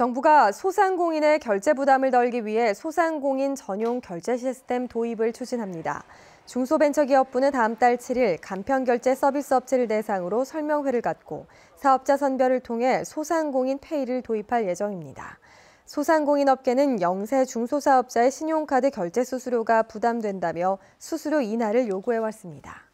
정부가 소상공인의 결제 부담을 덜기 위해 소상공인 전용 결제 시스템 도입을 추진합니다. 중소벤처기업부는 다음 달 7일 간편결제 서비스 업체를 대상으로 설명회를 갖고 사업자 선별을 통해 소상공인 페이를 도입할 예정입니다. 소상공인 업계는 영세 중소사업자의 신용카드 결제 수수료가 부담된다며 수수료 인하를 요구해왔습니다.